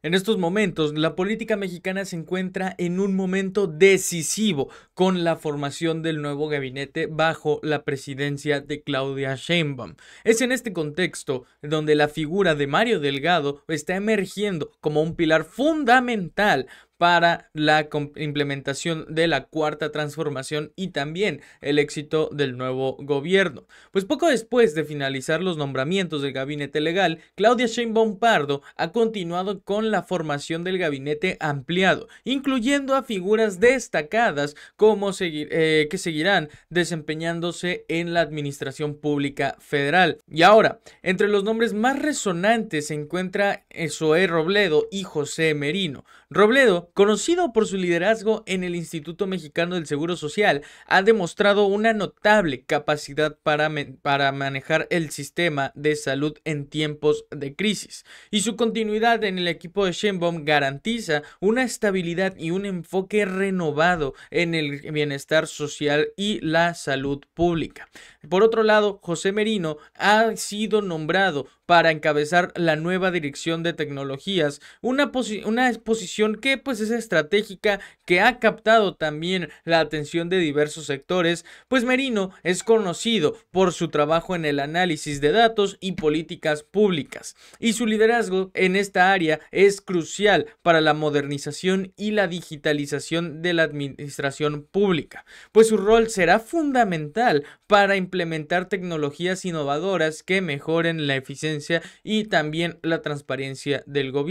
En estos momentos, la política mexicana se encuentra en un momento decisivo con la formación del nuevo gabinete bajo la presidencia de Claudia Sheinbaum. Es en este contexto donde la figura de Mario Delgado está emergiendo como un pilar fundamental para la implementación de la cuarta transformación y también el éxito del nuevo gobierno. Pues poco después de finalizar los nombramientos del gabinete legal, Claudia Sheinbaum Pardo ha continuado con la formación del gabinete ampliado, incluyendo a figuras destacadas como eh, que seguirán desempeñándose en la administración pública federal. Y ahora, entre los nombres más resonantes se encuentra Esoe Robledo y José Merino. Robledo conocido por su liderazgo en el Instituto Mexicano del Seguro Social, ha demostrado una notable capacidad para, para manejar el sistema de salud en tiempos de crisis, y su continuidad en el equipo de Shenbaum garantiza una estabilidad y un enfoque renovado en el bienestar social y la salud pública. Por otro lado, José Merino ha sido nombrado para encabezar la nueva dirección de tecnologías, una, una exposición que pues es pues, estratégica que ha captado también la atención de diversos sectores, pues Merino es conocido por su trabajo en el análisis de datos y políticas públicas, y su liderazgo en esta área es crucial para la modernización y la digitalización de la administración pública, pues su rol será fundamental para implementar tecnologías innovadoras que mejoren la eficiencia y también la transparencia del gobierno.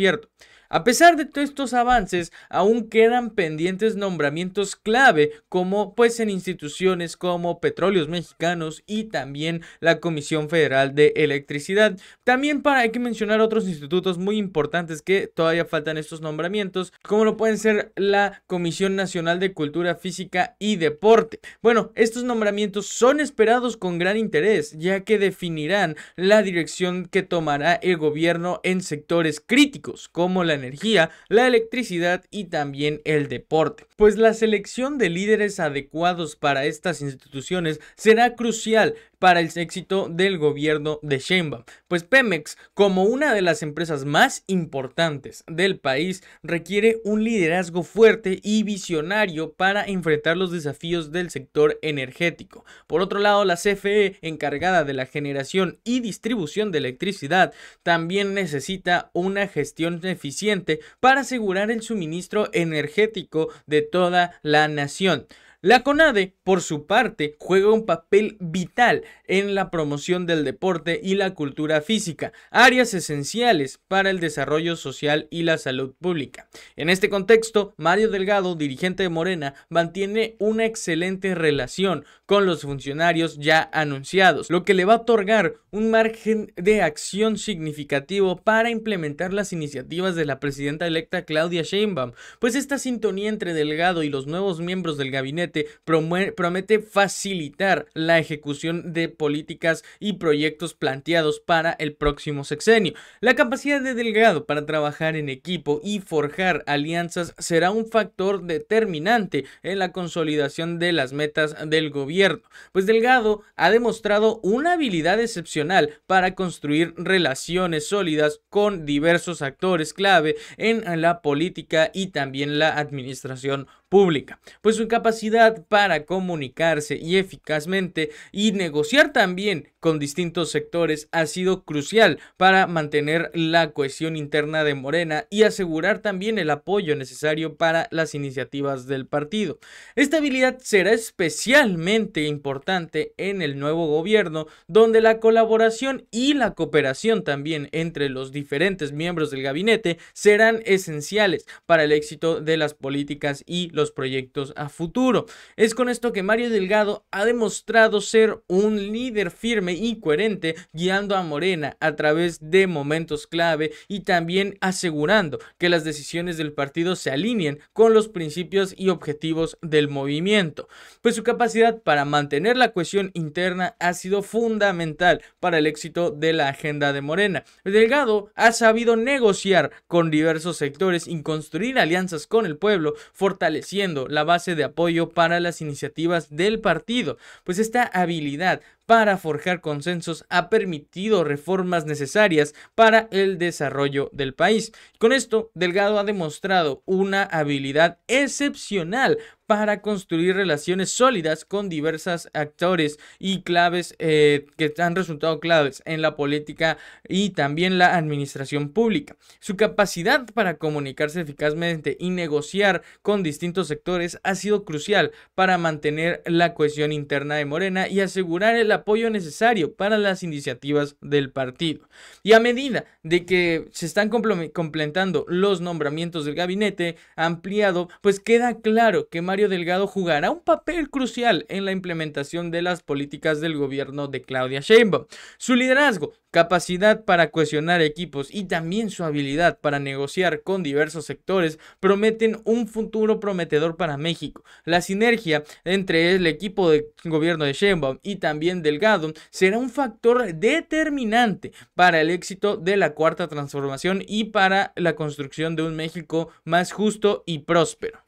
A pesar de todos estos avances, aún quedan pendientes nombramientos clave, como pues en instituciones como Petróleos Mexicanos y también la Comisión Federal de Electricidad. También hay que mencionar otros institutos muy importantes que todavía faltan estos nombramientos, como lo pueden ser la Comisión Nacional de Cultura Física y Deporte. Bueno, estos nombramientos son esperados con gran interés, ya que definirán la dirección que tomará el gobierno en sectores críticos, como la energía, la electricidad y también el deporte, pues la selección de líderes adecuados para estas instituciones será crucial para el éxito del gobierno de Sheinbaum, pues Pemex, como una de las empresas más importantes del país, requiere un liderazgo fuerte y visionario para enfrentar los desafíos del sector energético. Por otro lado, la CFE, encargada de la generación y distribución de electricidad, también necesita una gestión eficiente para asegurar el suministro energético de toda la nación. La CONADE, por su parte, juega un papel vital en la promoción del deporte y la cultura física, áreas esenciales para el desarrollo social y la salud pública. En este contexto, Mario Delgado, dirigente de Morena, mantiene una excelente relación con los funcionarios ya anunciados, lo que le va a otorgar un margen de acción significativo para implementar las iniciativas de la presidenta electa Claudia Sheinbaum, pues esta sintonía entre Delgado y los nuevos miembros del gabinete promete facilitar la ejecución de políticas y proyectos planteados para el próximo sexenio. La capacidad de Delgado para trabajar en equipo y forjar alianzas será un factor determinante en la consolidación de las metas del gobierno, pues Delgado ha demostrado una habilidad excepcional para construir relaciones sólidas con diversos actores clave en la política y también la administración pública, pues su capacidad para comunicarse y eficazmente y negociar también con distintos sectores ha sido crucial para mantener la cohesión interna de Morena y asegurar también el apoyo necesario para las iniciativas del partido. Esta habilidad será especialmente importante en el nuevo gobierno, donde la colaboración y la cooperación también entre los diferentes miembros del gabinete serán esenciales para el éxito de las políticas y los proyectos a futuro. Es con esto que Mario Delgado ha demostrado ser un líder firme y coherente guiando a Morena a través de momentos clave y también asegurando que las decisiones del partido se alineen con los principios y objetivos del movimiento, pues su capacidad para mantener la cohesión interna ha sido fundamental para el éxito de la agenda de Morena. Delgado ha sabido negociar con diversos sectores y construir alianzas con el pueblo, fortaleciendo la base de apoyo para las iniciativas del partido. Pues esta habilidad para forjar consensos ha permitido reformas necesarias para el desarrollo del país. Con esto, Delgado ha demostrado una habilidad excepcional para construir relaciones sólidas con diversos actores y claves eh, que han resultado claves en la política y también la administración pública. Su capacidad para comunicarse eficazmente y negociar con distintos sectores ha sido crucial para mantener la cohesión interna de Morena y asegurar el apoyo necesario para las iniciativas del partido. Y a medida de que se están completando los nombramientos del gabinete ampliado, pues queda claro que Mario Delgado jugará un papel crucial en la implementación de las políticas del gobierno de Claudia Sheinbaum. Su liderazgo capacidad para cohesionar equipos y también su habilidad para negociar con diversos sectores prometen un futuro prometedor para México. La sinergia entre el equipo de gobierno de Sheinbaum y también Delgado será un factor determinante para el éxito de la cuarta transformación y para la construcción de un México más justo y próspero.